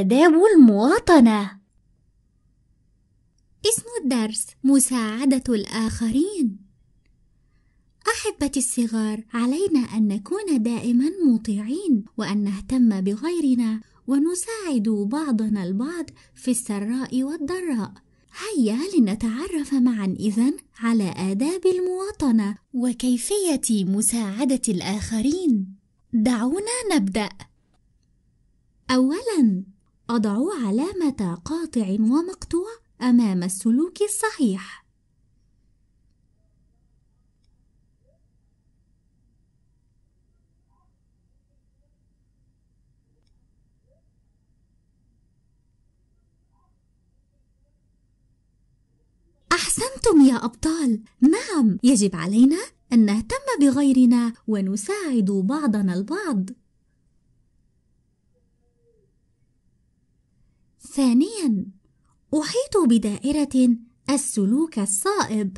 آداب المواطنة اسم الدرس مساعدة الآخرين أحبتي الصغار علينا أن نكون دائما مطيعين وأن نهتم بغيرنا ونساعد بعضنا البعض في السراء والضراء هيا لنتعرف معا إذا على آداب المواطنة وكيفية مساعدة الآخرين دعونا نبدأ أولا أضع علامة قاطع ومقطوع أمام السلوك الصحيح أحسنتم يا أبطال نعم يجب علينا أن نهتم بغيرنا ونساعد بعضنا البعض ثانيا أحيط بدائرة السلوك الصائب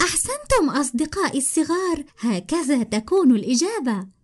أحسنتم أصدقائي الصغار هكذا تكون الإجابة